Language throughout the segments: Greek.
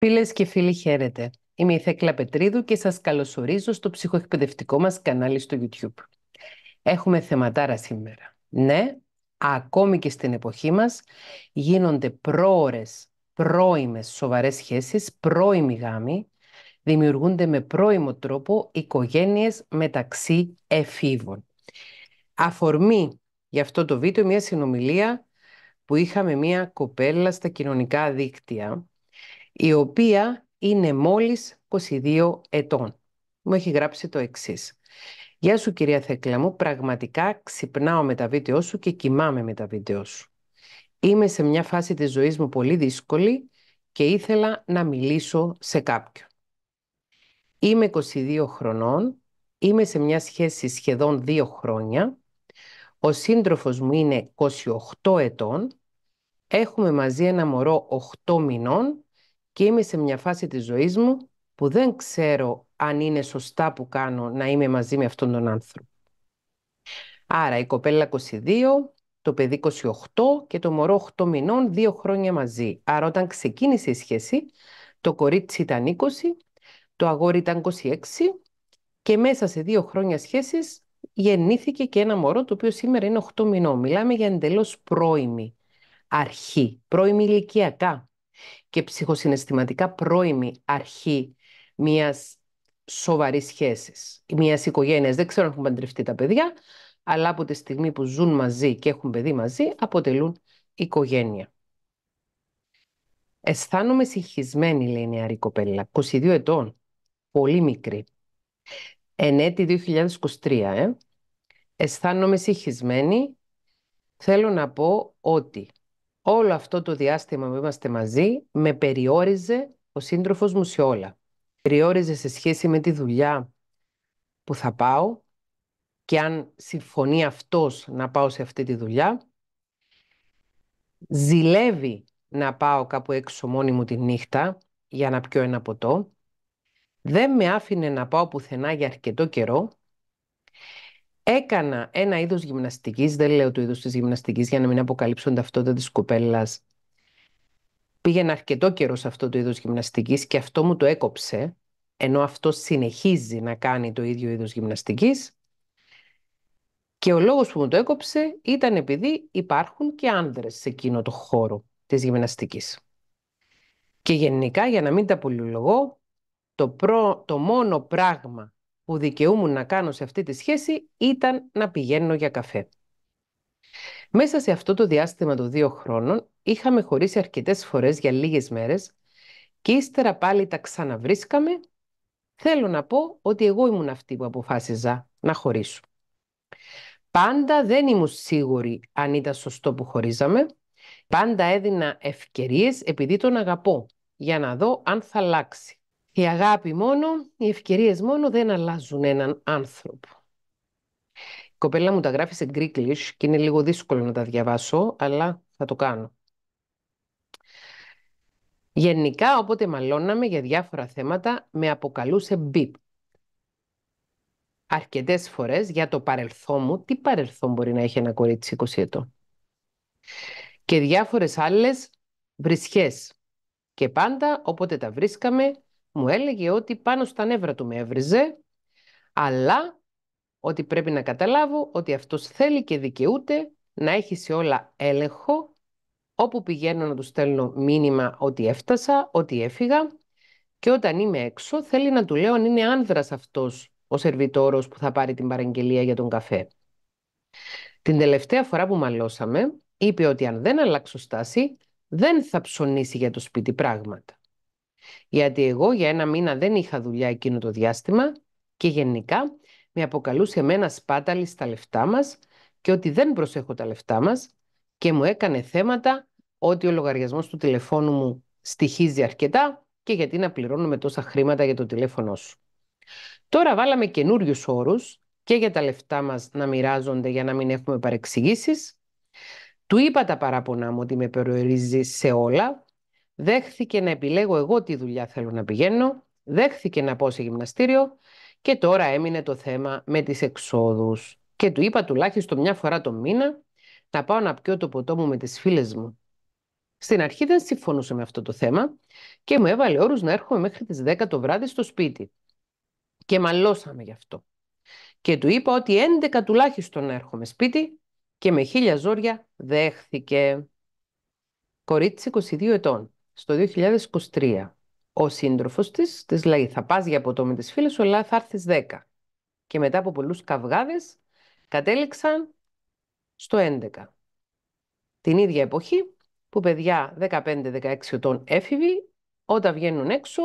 Φίλες και φίλοι, χαίρετε. Είμαι η Θέκλα Πετρίδου και σας καλωσορίζω στο ψυχοεκπαιδευτικό μας κανάλι στο YouTube. Έχουμε θεματάρα σήμερα. Ναι, ακόμη και στην εποχή μας γίνονται πρόορες, πρόημες σοβαρές σχέσεις, πρόημοι γάμοι, δημιουργούνται με πρόημο τρόπο οικογένειες μεταξύ εφήβων. Αφορμή για αυτό το βίντεο μια συνομιλία που είχαμε μια κοπέλα στα κοινωνικά δίκτυα η οποία είναι μόλις 22 ετών. Μου έχει γράψει το εξής. Γεια σου κυρία Θέκλα μου, πραγματικά ξυπνάω με τα βίντεο σου και κοιμάμαι με τα βίντεο σου. Είμαι σε μια φάση της ζωής μου πολύ δύσκολη και ήθελα να μιλήσω σε κάποιον. Είμαι 22 χρονών, είμαι σε μια σχέση σχεδόν 2 χρόνια, ο σύντροφος μου είναι 28 ετών, έχουμε μαζί ένα μωρό 8 μηνών και είμαι σε μια φάση της ζωής μου που δεν ξέρω αν είναι σωστά που κάνω να είμαι μαζί με αυτόν τον άνθρωπο. Άρα η κοπέλα 22, το παιδί 28 και το μωρό 8 μηνών, δύο χρόνια μαζί. Άρα όταν ξεκίνησε η σχέση, το κορίτσι ήταν 20, το αγόρι ήταν 26 και μέσα σε δύο χρόνια σχέσης γεννήθηκε και ένα μωρό το οποίο σήμερα είναι 8 μηνών. Μιλάμε για εντελώς πρώιμη αρχή, πρώιμη ηλικιακά και ψυχοσυναισθηματικά πρώιμη αρχή μιας σοβαρής σχέσης, μιας οικογένειας. Δεν ξέρω αν έχουν παντρευτεί τα παιδιά, αλλά από τη στιγμή που ζουν μαζί και έχουν παιδί μαζί, αποτελούν οικογένεια. Αισθάνομαι συγχυσμένη, λέει η νεαρή κοπέλα, 22 ετών, πολύ μικρή. Εν 2023, ε. Αισθάνομαι συγχυσμένη. Θέλω να πω ότι όλο αυτό το διάστημα που είμαστε μαζί με περιόριζε ο σύντροφος μου σε όλα. Περιόριζε σε σχέση με τη δουλειά που θα πάω και αν συμφωνεί αυτός να πάω σε αυτή τη δουλειά. Ζηλεύει να πάω κάπου έξω μόνη μου τη νύχτα για να πιω ένα ποτό. Δεν με άφηνε να πάω πουθενά για αρκετό καιρό Έκανα ένα είδος γυμναστικής, δεν λέω το είδος της γυμναστικής για να μην αποκαλύψω την ταυτότητα της κοπέλας. Πήγαινα αρκετό καιρό σε αυτό το είδος γυμναστικής και αυτό μου το έκοψε, ενώ αυτό συνεχίζει να κάνει το ίδιο είδος γυμναστικής. Και ο λόγος που μου το έκοψε ήταν επειδή υπάρχουν και άνδρες σε εκείνο το χώρο της γυμναστικής. Και γενικά, για να μην τα πολυλογώ, το, το μόνο πράγμα που δικαιούμουν να κάνω σε αυτή τη σχέση ήταν να πηγαίνω για καφέ. Μέσα σε αυτό το διάστημα των δύο χρόνων είχαμε χωρίσει αρκετές φορές για λίγες μέρες και ύστερα πάλι τα ξαναβρίσκαμε. Θέλω να πω ότι εγώ ήμουν αυτή που αποφάσιζα να χωρίσω. Πάντα δεν ήμουν σίγουρη αν ήταν σωστό που χωρίζαμε. Πάντα έδινα ευκαιρίες επειδή τον αγαπώ για να δω αν θα αλλάξει. Η αγάπη μόνο, οι ευκαιρίες μόνο δεν αλλάζουν έναν άνθρωπο. Η κοπέλα μου τα γράφει σε Greeklish και είναι λίγο δύσκολο να τα διαβάσω, αλλά θα το κάνω. Γενικά, όποτε μαλώναμε για διάφορα θέματα, με αποκαλούσε μπιπ. Αρκετές φορές για το παρελθόν μου, τι παρελθόν μπορεί να έχει ένα κορίτσι 20 ετών. Και διάφορες άλλες βρισχές. Και πάντα, όποτε τα βρίσκαμε, μου έλεγε ότι πάνω στα νεύρα του με έβριζε, αλλά ότι πρέπει να καταλάβω ότι αυτός θέλει και δικαιούται να έχει σε όλα έλεγχο, όπου πηγαίνω να του στέλνω μήνυμα ότι έφτασα, ότι έφυγα και όταν είμαι έξω θέλει να του λέω αν είναι άνδρας αυτός ο σερβιτόρος που θα πάρει την παραγγελία για τον καφέ. Την τελευταία φορά που μαλώσαμε, είπε ότι αν δεν αλλάξω στάση, δεν θα ψωνίσει για το σπίτι πράγματα. Γιατί εγώ για ένα μήνα δεν είχα δουλειά εκείνο το διάστημα και γενικά με αποκαλούσε εμένα σπάταλης στα λεφτά μας και ότι δεν προσέχω τα λεφτά μας και μου έκανε θέματα ότι ο λογαριασμός του τηλεφώνου μου στοιχίζει αρκετά και γιατί να πληρώνουμε τόσα χρήματα για το τηλέφωνό σου. Τώρα βάλαμε καινούριους όρους και για τα λεφτά μας να μοιράζονται για να μην έχουμε παρεξηγήσεις. Του είπα τα παράπονά μου ότι με περιορίζει σε όλα δέχθηκε να επιλέγω εγώ τι δουλειά θέλω να πηγαίνω, δέχθηκε να πω σε γυμναστήριο και τώρα έμεινε το θέμα με τις εξόδους. Και του είπα τουλάχιστον μια φορά το μήνα να πάω να πιω το ποτό μου με τις φίλες μου. Στην αρχή δεν συμφωνούσε με αυτό το θέμα και μου έβαλε όρους να έρχομαι μέχρι τις 10 το βράδυ στο σπίτι. Και μαλώσαμε γι' αυτό. Και του είπα ότι 11 τουλάχιστον να έρχομαι σπίτι και με χίλια ζόρια δέχθηκε. Κορίτσι 22 ετών στο 2023. Ο σύντροφος της της λέει: Θα πας για ποτό με τις φίλες σου, αλλά θα έρθεις 10. Και μετά από πολλούς καυγάδες κατέληξαν στο 11. Την ίδια εποχή που παιδιά 15-16 ετών έφηβοι, όταν βγαίνουν έξω,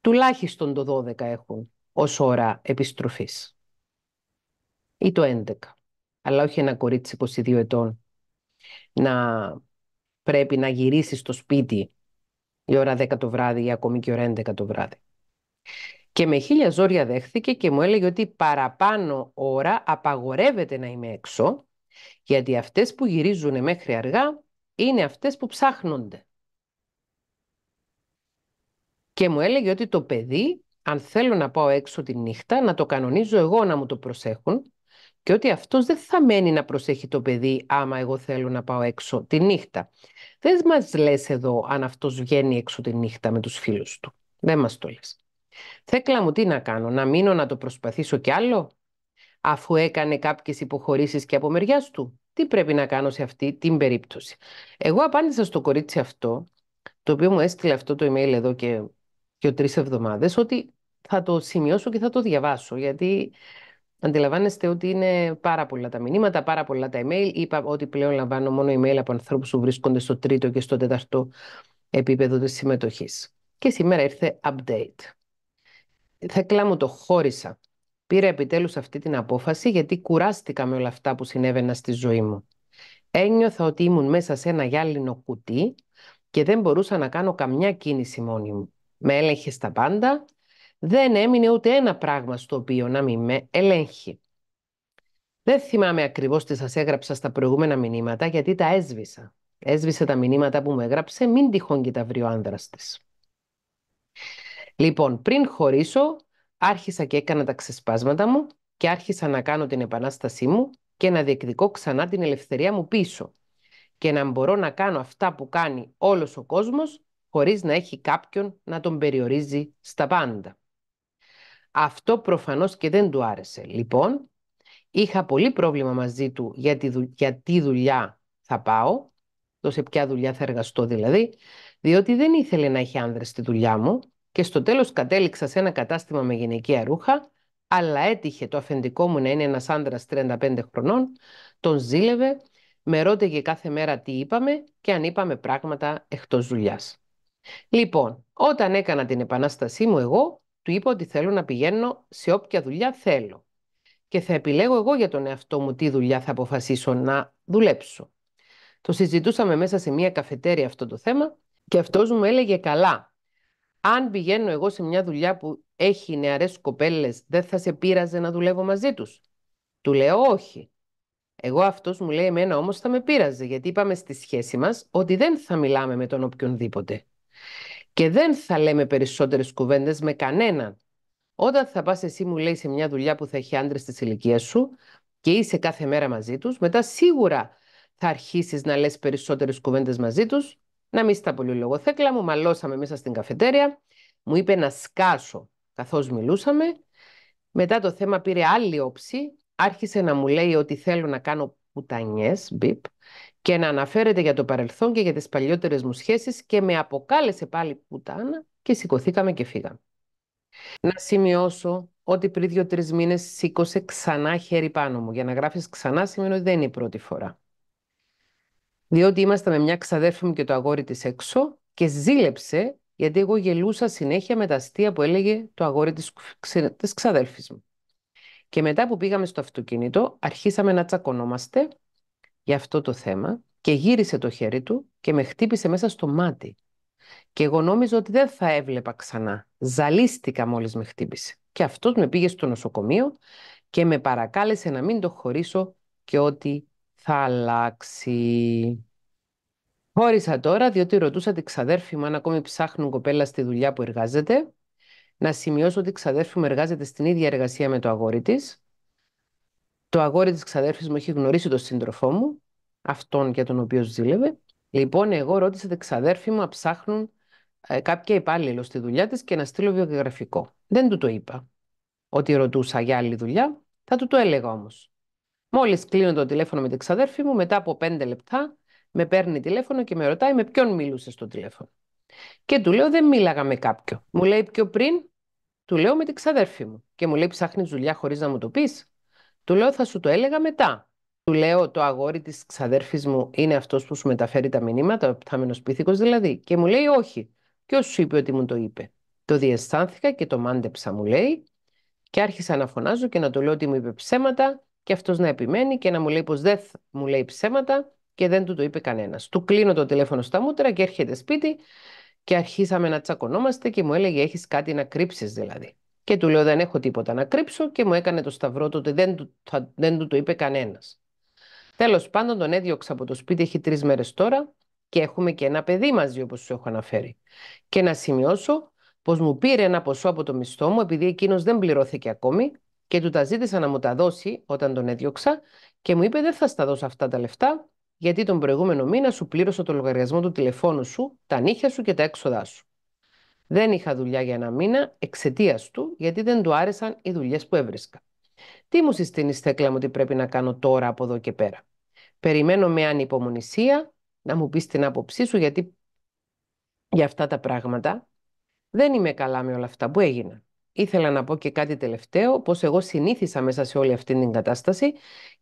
τουλάχιστον το 12 έχουν ως ώρα επιστροφής. Ή το 11. Αλλά όχι ένα κορίτσι 22 ετών να πρέπει να γυρίσεις στο σπίτι η ώρα 10 το βράδυ ή ακόμη και η ώρα 11 το βράδυ. Και με χίλια ζόρια δέχθηκε και μου έλεγε ότι παραπάνω ώρα απαγορεύεται να είμαι έξω, γιατί αυτές που γυρίζουν μέχρι αργά είναι αυτές που ψάχνονται. Και μου έλεγε ότι το παιδί, αν θέλω να πάω έξω τη νύχτα, να το κανονίζω εγώ να μου το προσέχουν και ότι αυτός δεν θα μένει να προσέχει το παιδί άμα εγώ θέλω να πάω έξω τη νύχτα. Δεν μας λες εδώ αν αυτός βγαίνει έξω τη νύχτα με τους φίλους του. Δεν μας το λες. Θέκλα μου τι να κάνω, να μείνω να το προσπαθήσω κι άλλο, αφού έκανε κάποιες υποχωρήσεις και από μεριάς του. Τι πρέπει να κάνω σε αυτή την περίπτωση. Εγώ απάντησα στο κορίτσι αυτό, το οποίο μου έστειλε αυτό το email εδώ και, και τρει εβδομάδες, ότι θα το σημειώσω και θα το διαβάσω, γιατί Αντιλαμβάνεστε ότι είναι πάρα πολλά τα μηνύματα, πάρα πολλά τα email. Είπα ότι πλέον λαμβάνω μόνο email από ανθρώπους που βρίσκονται στο τρίτο και στο τέταρτο επίπεδο της συμμετοχής. Και σήμερα ήρθε update. Θα μου το χώρισα. Πήρα επιτέλους αυτή την απόφαση γιατί κουράστηκα με όλα αυτά που συνέβαινα στη ζωή μου. Ένιωθα ότι ήμουν μέσα σε ένα γυάλινο κουτί και δεν μπορούσα να κάνω καμιά κίνηση μόνη μου. Με έλεγχε στα πάντα, δεν έμεινε ούτε ένα πράγμα στο οποίο να μην με ελέγχει. Δεν θυμάμαι ακριβώς τι σας έγραψα στα προηγούμενα μηνύματα, γιατί τα έσβησα. Έσβησε τα μηνύματα που μου έγραψε, μην τυχόν και τα βρει ο άνδρας της. Λοιπόν, πριν χωρίσω, άρχισα και έκανα τα ξεσπάσματα μου και άρχισα να κάνω την επανάστασή μου και να διεκδικώ ξανά την ελευθερία μου πίσω και να μπορώ να κάνω αυτά που κάνει όλος ο κόσμος χωρίς να έχει κάποιον να τον περιορίζει στα πάντα. Αυτό προφανώς και δεν του άρεσε. Λοιπόν, είχα πολύ πρόβλημα μαζί του για τη, για τη δουλειά θα πάω, το σε ποια δουλειά θα εργαστώ δηλαδή, διότι δεν ήθελε να έχει άνδρες στη δουλειά μου και στο τέλος κατέληξα σε ένα κατάστημα με γυναικεία ρούχα, αλλά έτυχε το αφεντικό μου να είναι ένας άνδρας 35 χρονών, τον ζήλευε, με ρώτηκε κάθε μέρα τι είπαμε και αν είπαμε πράγματα εκτός δουλειάς. Λοιπόν, όταν έκανα την επανάστασή μου εγώ, του είπα ότι θέλω να πηγαίνω σε όποια δουλειά θέλω και θα επιλέγω εγώ για τον εαυτό μου τι δουλειά θα αποφασίσω να δουλέψω. Το συζητούσαμε μέσα σε μια καφετέρια αυτό το θέμα και αυτός μου έλεγε καλά. Αν πηγαίνω εγώ σε μια δουλειά που έχει νεαρές κοπέλες, δεν θα σε πείραζε να δουλεύω μαζί τους. Του λέω όχι. Εγώ αυτός μου λέει εμένα όμως θα με πείραζε, γιατί είπαμε στη σχέση μας ότι δεν θα μιλάμε με τον οποιονδήποτε. Και δεν θα λέμε περισσότερες κουβέντες με κανέναν. Όταν θα πας εσύ μου λέει σε μια δουλειά που θα έχει άντρες της ηλικίας σου και είσαι κάθε μέρα μαζί τους, μετά σίγουρα θα αρχίσεις να λες περισσότερες κουβέντες μαζί τους, να μην στα πολύ Θεκλά μου, μαλώσαμε μέσα στην καφετέρια, μου είπε να σκάσω καθώς μιλούσαμε, μετά το θέμα πήρε άλλη όψη, άρχισε να μου λέει ότι θέλω να κάνω πουτανιές, μπιπ, και να αναφέρεται για το παρελθόν και για τις παλιότερες μου σχέσεις και με αποκάλεσε πάλι πουτάνα και σηκωθήκαμε και φύγαμε. Να σημειώσω ότι πριν δύο-τρει μήνες σήκωσε ξανά χέρι πάνω μου. Για να γράφεις ξανά σημαίνει ότι δεν είναι η πρώτη φορά. Διότι ήμασταν με μια ξαδέρφη μου και το αγόρι της έξω και ζήλεψε γιατί εγώ γελούσα συνέχεια με τα αστεία που έλεγε το αγόρι της, της ξαδέρφης μου. Και μετά που πήγαμε στο αυτοκίνητο αρχίσαμε να τσακωνόμαστε για αυτό το θέμα και γύρισε το χέρι του και με χτύπησε μέσα στο μάτι. Και εγώ νόμιζα ότι δεν θα έβλεπα ξανά. Ζαλίστηκα μόλις με χτύπησε. Και αυτός με πήγε στο νοσοκομείο και με παρακάλεσε να μην το χωρίσω και ότι θα αλλάξει. Χώρισα τώρα διότι ρωτούσα τη ξαδέρφη μου αν ακόμη ψάχνουν κοπέλα στη δουλειά που εργάζεται. Να σημειώσω ότι η ξαδέρφη μου εργάζεται στην ίδια εργασία με το αγόρι της το αγόρι της ξαδέρφης μου έχει γνωρίσει τον σύντροφό μου, αυτόν για τον οποίο ζήλευε. Λοιπόν, εγώ ρώτησα την ξαδέρφη μου να ψάχνουν ε, κάποια υπάλληλο στη δουλειά της και να στείλω βιογραφικό. Δεν του το είπα ότι ρωτούσα για άλλη δουλειά, θα του το έλεγα όμως. Μόλις κλείνω το τηλέφωνο με την ξαδέρφη μου, μετά από πέντε λεπτά με παίρνει τηλέφωνο και με ρωτάει με ποιον μίλουσε στο τηλέφωνο. Και του λέω δεν μίλαγα με κάποιον. Μου λέει πιο πριν, του λέω με την ξαδέρφη μου. Και μου λέει ψάχνεις δουλειά χωρίς να μου το πεις. Του λέω θα σου το έλεγα μετά. Του λέω το αγόρι της ξαδέρφης μου είναι αυτός που σου μεταφέρει τα μηνύματα, ο πτάμενος πίθηκος δηλαδή. Και μου λέει όχι. Ποιο σου είπε ότι μου το είπε. Το διαισθάνθηκα και το μάντεψα μου λέει και άρχισα να φωνάζω και να του λέω ότι μου είπε ψέματα και αυτός να επιμένει και να μου λέει πως δεν μου λέει ψέματα και δεν του το είπε κανένας. Του κλείνω το τηλέφωνο στα μούτρα και έρχεται σπίτι και αρχίσαμε να τσακωνόμαστε και μου έλεγε έχεις κάτι να κρύψεις δηλαδή. Και του λέω δεν έχω τίποτα να κρύψω και μου έκανε το σταυρό του ότι δεν του, θα, δεν του το είπε κανένας. Τέλος πάντων τον έδιωξα από το σπίτι, έχει τρεις μέρες τώρα και έχουμε και ένα παιδί μαζί όπως σου έχω αναφέρει. Και να σημειώσω πως μου πήρε ένα ποσό από το μισθό μου επειδή εκείνος δεν πληρώθηκε ακόμη και του τα ζήτησα να μου τα δώσει όταν τον έδιωξα και μου είπε δεν θα στα δώσω αυτά τα λεφτά γιατί τον προηγούμενο μήνα σου πλήρωσα το λογαριασμό του τηλεφώνου σου, τα νύχια σου και τα έξοδά σου. Δεν είχα δουλειά για ένα μήνα εξαιτίας του, γιατί δεν του άρεσαν οι δουλειές που έβρισκα. Τι μου συστήνει, Στέκλα μου, τι πρέπει να κάνω τώρα από εδώ και πέρα. Περιμένω με ανυπομονησία να μου πεις την άποψή σου γιατί για αυτά τα πράγματα δεν είμαι καλά με όλα αυτά που έγιναν ήθελα να πω και κάτι τελευταίο, πως εγώ συνήθισα μέσα σε όλη αυτή την κατάσταση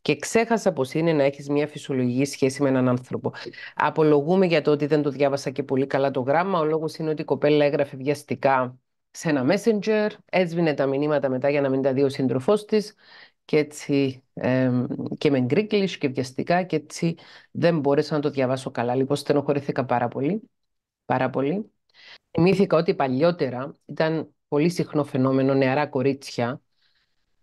και ξέχασα πως είναι να έχεις μια φυσιολογική σχέση με έναν άνθρωπο. Απολογούμε για το ότι δεν το διάβασα και πολύ καλά το γράμμα. Ο λόγος είναι ότι η κοπέλα έγραφε βιαστικά σε ένα messenger, έσβηνε τα μηνύματα μετά για να μην τα δει ο σύντροφός της και έτσι ε, και με γκρίκλιsh και βιαστικά και έτσι δεν μπόρεσα να το διαβάσω καλά. Λοιπόν, στενοχωρήθηκα πάρα πολύ. Πάρα πολύ. Θυμήθηκα ότι παλιότερα ήταν πολύ συχνό φαινόμενο νεαρά κορίτσια,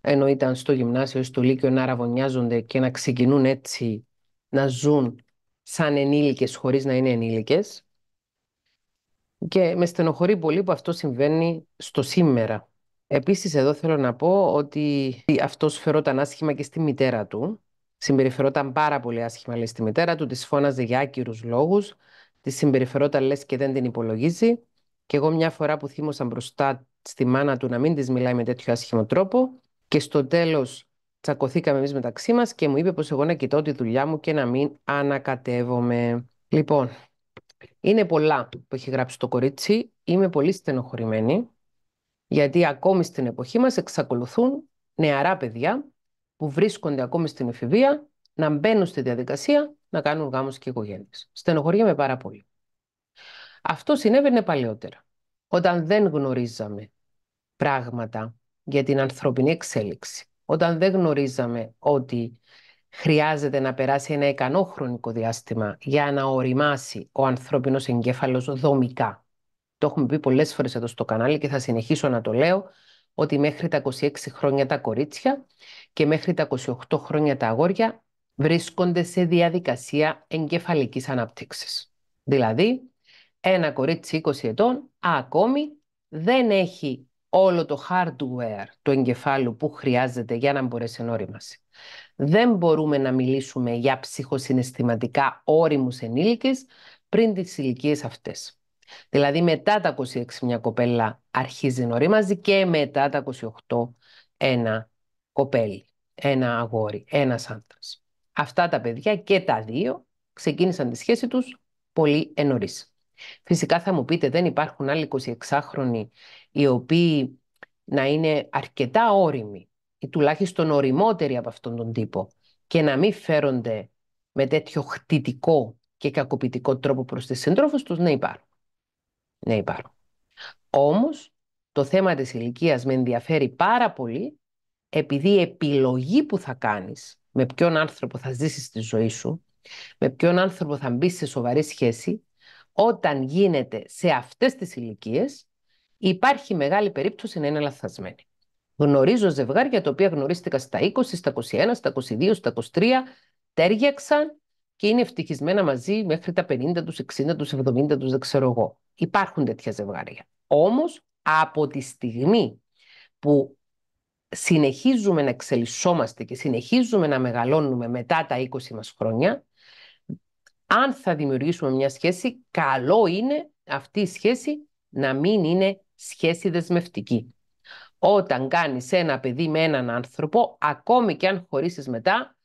ενώ ήταν στο γυμνάσιο ή στο λύκειο να αραβωνιάζονται και να ξεκινούν έτσι να ζουν σαν ενήλικες χωρίς να είναι ενήλικες. Και με στενοχωρεί πολύ που αυτό συμβαίνει στο σήμερα. Επίσης εδώ θέλω να πω ότι αυτός φερόταν άσχημα και στη μητέρα του. Συμπεριφερόταν πάρα πολύ άσχημα λέει, στη μητέρα του, της φώναζε για άκυρους λόγους, της συμπεριφερόταν λες και δεν την υπολογίζει. Και εγώ μια φορά που θύμωσα μπροστά στη μάνα του να μην της μιλάει με τέτοιο άσχημο τρόπο. Και στο τέλος τσακωθήκαμε εμείς μεταξύ μας και μου είπε πως εγώ να κοιτώ τη δουλειά μου και να μην ανακατεύομαι. Λοιπόν, είναι πολλά που έχει γράψει το κορίτσι. Είμαι πολύ στενοχωρημένη, γιατί ακόμη στην εποχή μας εξακολουθούν νεαρά παιδιά που βρίσκονται ακόμη στην εφηβεία να μπαίνουν στη διαδικασία να κάνουν γάμους και οικογένειες. Στενοχωριέμαι πάρα πολύ. Αυτό συνέβαινε παλαιότερα όταν δεν γνωρίζαμε πράγματα για την ανθρωπινή εξέλιξη, όταν δεν γνωρίζαμε ότι χρειάζεται να περάσει ένα ικανό χρονικό διάστημα για να οριμάσει ο ανθρώπινος εγκέφαλος δομικά. Το έχουμε πει πολλές φορές εδώ στο κανάλι και θα συνεχίσω να το λέω, ότι μέχρι τα 26 χρόνια τα κορίτσια και μέχρι τα 28 χρόνια τα αγόρια βρίσκονται σε διαδικασία εγκεφαλικής ανάπτυξης. Δηλαδή, ένα κορίτσι 20 ετών ακόμη δεν έχει όλο το hardware του εγκεφάλου που χρειάζεται για να μπορέσει να όριμασει. Δεν μπορούμε να μιλήσουμε για ψυχοσυναισθηματικά όριμους ενήλικες πριν τις ηλικίες αυτές. Δηλαδή μετά τα 26 μια κοπέλα αρχίζει να ορίμαζει και μετά τα 28 ένα κοπέλι, ένα αγόρι, ένας άντρας. Αυτά τα παιδιά και τα δύο ξεκίνησαν τη σχέση τους πολύ ενωρίς. Φυσικά θα μου πείτε δεν υπάρχουν άλλοι 26χρονοι οι οποίοι να είναι αρκετά όριμοι ή τουλάχιστον οριμότεροι από αυτόν τον τύπο και να μην φέρονται με τέτοιο χτητικό και κακοποιητικό τρόπο προς τις συντρόφους τους, ναι υπάρχουν. Ναι υπάρχουν. Όμως το θέμα της ηλικίας με ενδιαφέρει πάρα πολύ επειδή η επιλογή που θα κάνεις με ποιον άνθρωπο θα ζήσεις τη ζωή σου, με ποιον άνθρωπο θα μπεις σε σοβαρή σχέση, όταν γίνεται σε αυτές τις ηλικίες, υπάρχει μεγάλη περίπτωση να είναι λαθασμένη. Γνωρίζω ζευγάρια τα οποία γνωρίστηκα στα 20, στα 21, στα 22, στα 23, τέριαξαν και είναι ευτυχισμένα μαζί μέχρι τα 50, τους 60, τους 70, τους δεν ξέρω εγώ. Υπάρχουν τέτοια ζευγάρια. Όμως από τη στιγμή που συνεχίζουμε να εξελισσόμαστε και συνεχίζουμε να μεγαλώνουμε μετά τα 20 μας χρόνια, αν θα δημιουργήσουμε μια σχέση, καλό είναι αυτή η σχέση να μην είναι σχέση δεσμευτική. Όταν κάνεις ένα παιδί με έναν άνθρωπο, ακόμη και αν χωρίσεις μετά,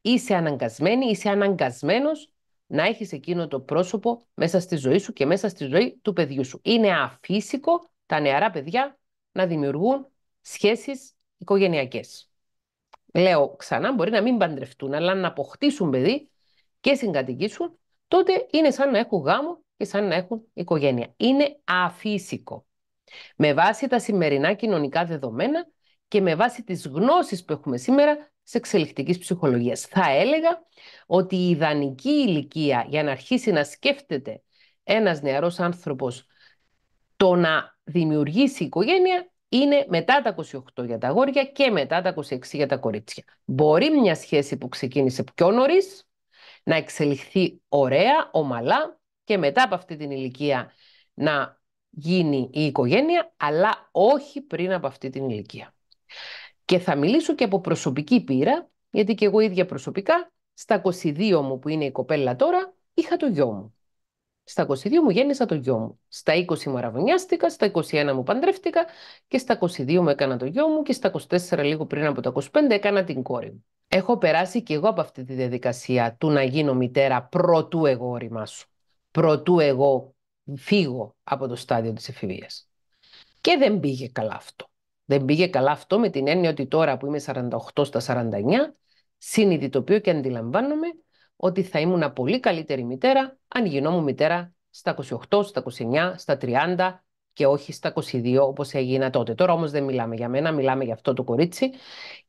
είσαι αναγκασμένη, είσαι αναγκασμένος να έχεις εκείνο το πρόσωπο μέσα στη ζωή σου και μέσα στη ζωή του παιδιού σου. Είναι αφύσικο τα νεαρά παιδιά να δημιουργούν σχέσεις οικογενειακές. Λέω ξανά, μπορεί να μην παντρευτούν, αλλά να αποκτήσουν παιδί και συγκατοικήσουν, τότε είναι σαν να έχουν γάμο και σαν να έχουν οικογένεια. Είναι αφύσικο. Με βάση τα σημερινά κοινωνικά δεδομένα και με βάση τις γνώσεις που έχουμε σήμερα σε εξελικτικής ψυχολογίας. Θα έλεγα ότι η ιδανική ηλικία για να αρχίσει να σκέφτεται ένας νεαρός άνθρωπος το να δημιουργήσει οικογένεια είναι μετά τα 28 για τα αγόρια και μετά τα 26 για τα κορίτσια. Μπορεί μια σχέση που ξεκίνησε πιο νωρίς να εξελιχθεί ωραία, ομαλά και μετά από αυτή την ηλικία να γίνει η οικογένεια, αλλά όχι πριν από αυτή την ηλικία. Και θα μιλήσω και από προσωπική πείρα, γιατί και εγώ ίδια προσωπικά, στα 22 μου που είναι η κοπέλα τώρα, είχα το γιο μου. Στα 22 μου γέννησα το γιο μου. Στα 20 μου αραβωνιάστηκα, στα 21 μου παντρεύτηκα και στα 22 μου έκανα το γιο μου και στα 24 λίγο πριν από τα 25 έκανα την κόρη μου έχω περάσει και εγώ από αυτή τη διαδικασία του να γίνω μητέρα πρωτού εγώ σου. προτού εγώ φύγω από το στάδιο της εφηβείας. Και δεν πήγε καλά αυτό. Δεν πήγε καλά αυτό με την έννοια ότι τώρα που είμαι 48 στα 49, συνειδητοποιώ και αντιλαμβάνομαι ότι θα ήμουν πολύ καλύτερη μητέρα αν γινόμουν μητέρα στα 28, στα 29, στα 30 και όχι στα 22 όπως έγινα τότε. Τώρα όμως δεν μιλάμε για μένα, μιλάμε για αυτό το κορίτσι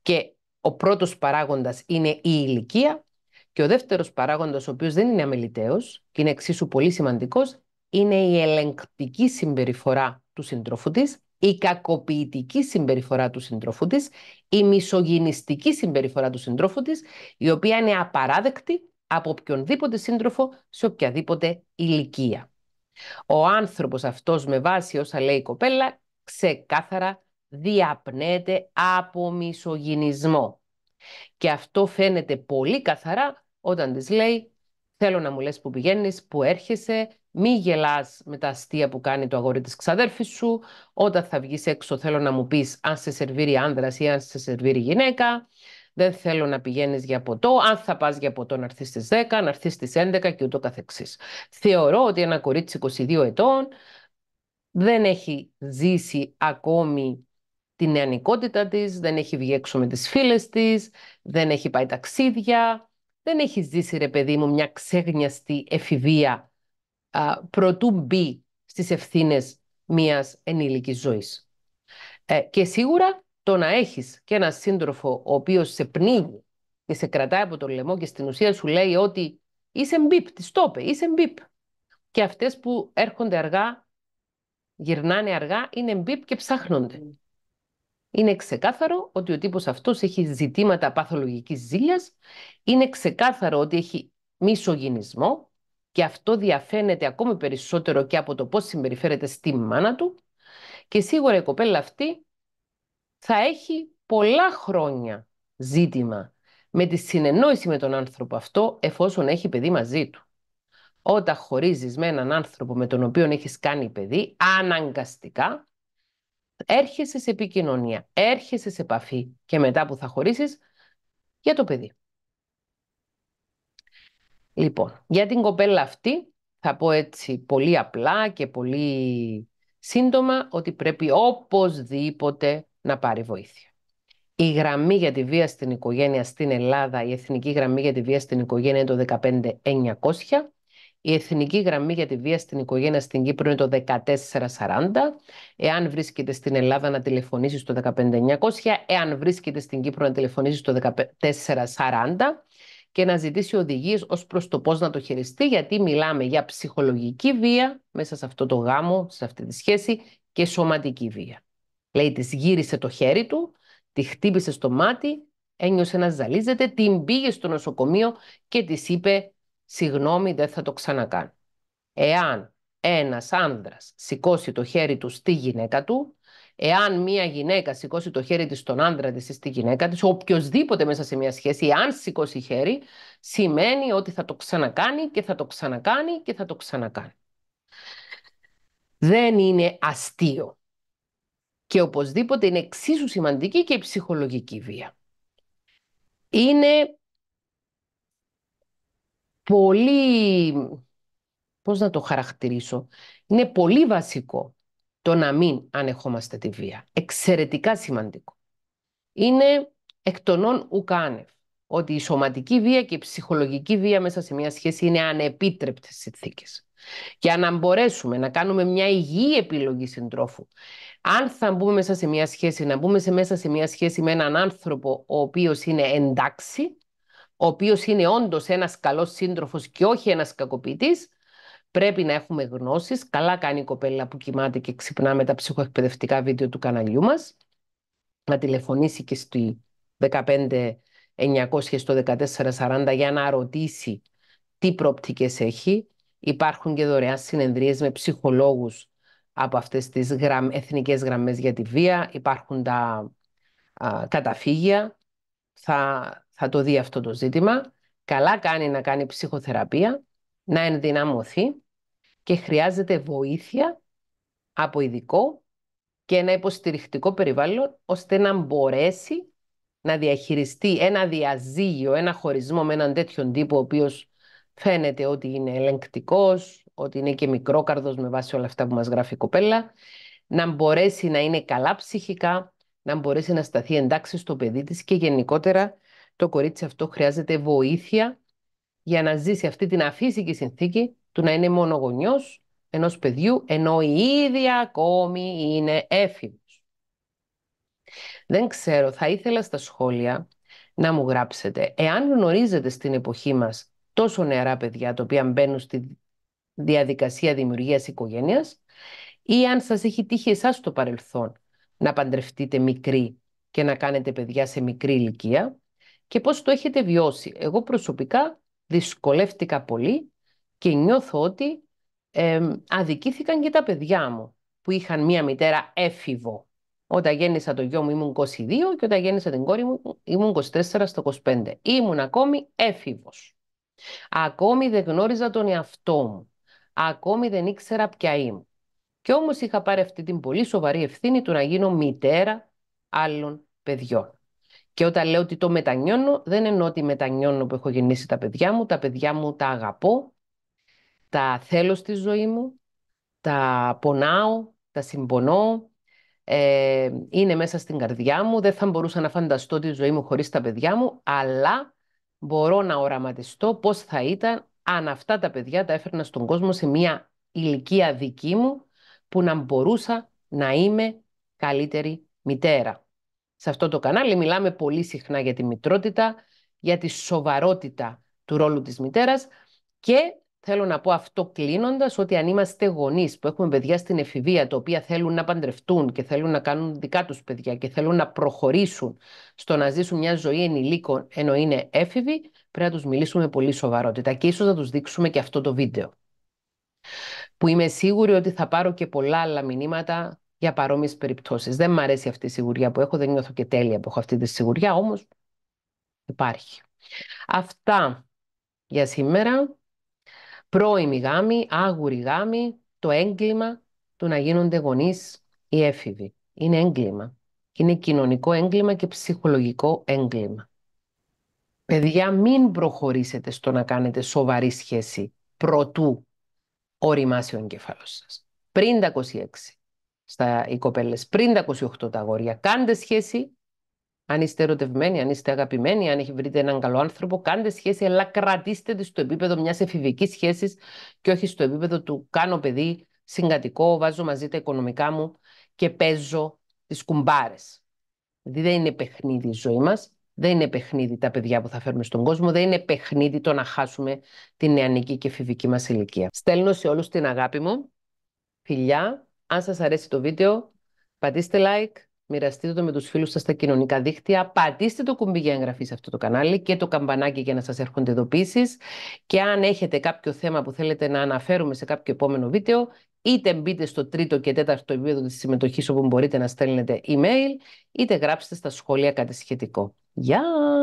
και ο πρώτος παράγοντας είναι η ηλικία και ο δεύτερος παράγοντας, ο οποίος δεν είναι αμεληταίος και είναι εξίσου πολύ σημαντικός, είναι η ελεγκτική συμπεριφορά του συντρόφου της, η κακοποιητική συμπεριφορά του συντρόφου της, η μισογυνιστική συμπεριφορά του συντρόφου της, η οποία είναι απαράδεκτη από οποιονδήποτε σύντροφο σε οποιαδήποτε ηλικία. Ο άνθρωπος αυτός με βάση όσα λέει η κοπέλα ξεκάθαρα διαπνέεται από μισογυνισμό. Και αυτό φαίνεται πολύ καθαρά όταν της λέει «Θέλω να μου λες που πηγαίνεις, που έρχεσαι, μη γελάς με τα αστεία που κάνει το αγόρι της ξαδέρφης σου, όταν θα βγεις έξω θέλω να μου πεις αν σε σερβίρει άνδρας ή αν σε σερβίρει γυναίκα, δεν θέλω να πηγαίνεις για ποτό, αν θα πας για ποτό να έρθεις στις 10, να έρθεις στις 11 και ούτω καθεξής. Θεωρώ ότι ένα κορίτσι 22 ετών δεν έχει ζήσει ακόμη την νεανικότητα της, δεν έχει βγει έξω με τις φίλες της, δεν έχει πάει ταξίδια, δεν έχει ζήσει ρε παιδί μου μια ξέγνιαστη εφηβεία α, προτού μπει στις ευθύνες μιας ενήλικης ζωής. Ε, και σίγουρα το να έχεις και ένα σύντροφο ο οποίος σε πνίγει και σε κρατάει από το λαιμό και στην ουσία σου λέει ότι είσαι μπιπ, της το είπε, είσαι μπιπ. Και αυτές που έρχονται αργά, γυρνάνε αργά, είναι μπιπ και ψάχνονται. Mm είναι ξεκάθαρο ότι ο τύπος αυτός έχει ζητήματα παθολογικής ζήλιας, είναι ξεκάθαρο ότι έχει μισογυνισμό και αυτό διαφαίνεται ακόμη περισσότερο και από το πώς συμπεριφέρεται στη μάνα του και σίγουρα η κοπέλα αυτή θα έχει πολλά χρόνια ζήτημα με τη συνεννόηση με τον άνθρωπο αυτό εφόσον έχει παιδί μαζί του. Όταν χωρίζεις με έναν άνθρωπο με τον οποίο έχεις κάνει παιδί, αναγκαστικά έρχεσαι σε επικοινωνία, έρχεσαι σε επαφή και μετά που θα χωρίσεις για το παιδί. Λοιπόν, για την κοπέλα αυτή θα πω έτσι πολύ απλά και πολύ σύντομα ότι πρέπει οπωσδήποτε να πάρει βοήθεια. Η γραμμή για τη βία στην οικογένεια στην Ελλάδα, η εθνική γραμμή για τη βία στην οικογένεια είναι το 15900 η εθνική γραμμή για τη βία στην οικογένεια στην Κύπρο είναι το 1440. Εάν βρίσκεται στην Ελλάδα να τηλεφωνήσει στο 15900, εάν βρίσκεται στην Κύπρο να τηλεφωνήσει στο 1440 και να ζητήσει οδηγίες ως προς το πώς να το χειριστεί, γιατί μιλάμε για ψυχολογική βία μέσα σε αυτό το γάμο, σε αυτή τη σχέση και σωματική βία. Λέει, της γύρισε το χέρι του, τη χτύπησε στο μάτι, ένιωσε να ζαλίζεται, την πήγε στο νοσοκομείο και της είπε συγγνώμη δεν θα το ξανακάνω. Εάν ένας άνδρας σηκώσει το χέρι του στη γυναίκα του, εάν μια γυναίκα σηκώσει το χέρι της στον άνδρα της ή στη γυναίκα της, οποιοδήποτε μέσα σε μια σχέση, εάν σηκώσει χέρι, σημαίνει ότι θα το ξανακάνει και θα το ξανακάνει και θα το ξανακάνει. Δεν είναι αστείο. Και οπωσδήποτε είναι εξίσου σημαντική και η ψυχολογική βία. Είναι πολύ, πώς να το χαρακτηρίσω, είναι πολύ βασικό το να μην ανεχόμαστε τη βία. Εξαιρετικά σημαντικό. Είναι εκ των όν ουκάνευ ότι η σωματική βία και η ψυχολογική βία μέσα σε μια σχέση είναι ανεπίτρεπτες συνθήκες. Για να μπορέσουμε να κάνουμε μια υγιή επιλογή συντρόφου, αν θα μπούμε μέσα σε μια σχέση, να μπούμε σε μέσα σε μια σχέση με έναν άνθρωπο ο οποίος είναι εντάξει, ο οποίος είναι όντως ένας καλός σύντροφος και όχι ένας κακοποιητής, πρέπει να έχουμε γνώσεις. Καλά κάνει η κοπέλα που κοιμάται και ξυπνά με τα ψυχοεκπαιδευτικά βίντεο του καναλιού μας. Να τηλεφωνήσει και στη 15900 στο 1440 για να ρωτήσει τι προπτικές έχει. Υπάρχουν και δωρεάν συνεδρίες με ψυχολόγους από αυτές τις γραμ, εθνικές γραμμές για τη βία. Υπάρχουν τα καταφύγια. Θα θα το δει αυτό το ζήτημα. Καλά κάνει να κάνει ψυχοθεραπεία, να ενδυναμωθεί και χρειάζεται βοήθεια από ειδικό και ένα υποστηριχτικό περιβάλλον ώστε να μπορέσει να διαχειριστεί ένα διαζύγιο, ένα χωρισμό με έναν τέτοιον τύπο ο οποίος φαίνεται ότι είναι ελεγκτικός, ότι είναι και μικρόκαρδος με βάση όλα αυτά που μας γράφει η κοπέλα, να μπορέσει να είναι καλά ψυχικά, να μπορέσει να σταθεί εντάξει στο παιδί της και γενικότερα το κορίτσι αυτό χρειάζεται βοήθεια για να ζήσει αυτή την αφύσικη συνθήκη του να είναι μονογονιός ενός παιδιού, ενώ η ίδια ακόμη είναι έφηβος. Δεν ξέρω, θα ήθελα στα σχόλια να μου γράψετε. Εάν γνωρίζετε στην εποχή μας τόσο νεαρά παιδιά, τα οποία μπαίνουν στη διαδικασία δημιουργίας οικογένειας, ή αν σας έχει τύχει εσάς στο παρελθόν να παντρευτείτε μικρή και να κάνετε παιδιά σε μικρή ηλικία, και πώς το έχετε βιώσει. Εγώ προσωπικά δυσκολεύτηκα πολύ και νιώθω ότι ε, αδικήθηκαν και τα παιδιά μου που είχαν μία μητέρα έφηβο. Όταν γέννησα το γιο μου ήμουν 22 και όταν γέννησα την κόρη μου ήμουν 24 στο 25. Ήμουν ακόμη έφηβος. Ακόμη δεν γνώριζα τον εαυτό μου. Ακόμη δεν ήξερα ποια είμαι. Και όμως είχα πάρει αυτή την πολύ σοβαρή ευθύνη του να γίνω μητέρα άλλων παιδιών. Και όταν λέω ότι το μετανιώνω, δεν εννοώ ότι μετανιώνω που έχω γεννήσει τα παιδιά μου. Τα παιδιά μου τα αγαπώ, τα θέλω στη ζωή μου, τα πονάω, τα συμπονώ, ε, είναι μέσα στην καρδιά μου. Δεν θα μπορούσα να φανταστώ τη ζωή μου χωρίς τα παιδιά μου, αλλά μπορώ να οραματιστώ πώς θα ήταν αν αυτά τα παιδιά τα έφερνα στον κόσμο σε μια ηλικία δική μου που να μπορούσα να είμαι καλύτερη μητέρα σε αυτό το κανάλι μιλάμε πολύ συχνά για τη μητρότητα, για τη σοβαρότητα του ρόλου της μητέρας και θέλω να πω αυτό κλείνοντας ότι αν είμαστε γονείς που έχουμε παιδιά στην εφηβεία, τα οποία θέλουν να παντρευτούν και θέλουν να κάνουν δικά τους παιδιά και θέλουν να προχωρήσουν στο να ζήσουν μια ζωή ενηλίκων ενώ είναι έφηβοι, πρέπει να τους μιλήσουμε πολύ σοβαρότητα και ίσως να τους δείξουμε και αυτό το βίντεο. Που είμαι σίγουρη ότι θα πάρω και πολλά άλλα μηνύματα για παρόμοιες περιπτώσεις. Δεν μου αρέσει αυτή η σιγουριά που έχω, δεν νιώθω και τέλεια που έχω αυτή τη σιγουριά, όμως υπάρχει. Αυτά για σήμερα. Πρώιμη γάμη, άγουρη γάμη, το έγκλημα του να γίνονται γονείς ή έφηβοι. Είναι έγκλημα. Είναι κοινωνικό έγκλημα και ψυχολογικό έγκλημα. Παιδιά, μην προχωρήσετε στο να κάνετε σοβαρή σχέση προτού οριμάσει ο εγκέφαλος σας. Πριν τα 26 στα οι κοπέλες πριν τα 28 τα αγόρια. Κάντε σχέση αν είστε ερωτευμένοι, αν είστε αγαπημένοι, αν έχει βρείτε έναν καλό άνθρωπο, κάντε σχέση, αλλά κρατήστε τη στο επίπεδο μιας εφηβικής σχέσης και όχι στο επίπεδο του κάνω παιδί, συγκατοικώ, βάζω μαζί τα οικονομικά μου και παίζω τις κουμπάρες. Δηλαδή δεν είναι παιχνίδι η ζωή μας, δεν είναι παιχνίδι τα παιδιά που θα φέρουμε στον κόσμο, δεν είναι παιχνίδι το να χάσουμε την νεανική και εφηβική μας ηλικία. Στέλνω σε όλους την αγάπη μου, φιλιά, αν σας αρέσει το βίντεο, πατήστε like, μοιραστείτε το με τους φίλους σας στα κοινωνικά δίκτυα, πατήστε το κουμπί για εγγραφή σε αυτό το κανάλι και το καμπανάκι για να σας έρχονται ειδοποίησεις και αν έχετε κάποιο θέμα που θέλετε να αναφέρουμε σε κάποιο επόμενο βίντεο, είτε μπείτε στο τρίτο και τέταρτο επίπεδο της συμμετοχής όπου μπορείτε να στέλνετε email, είτε γράψτε στα σχόλια κάτι σχετικό. Γεια!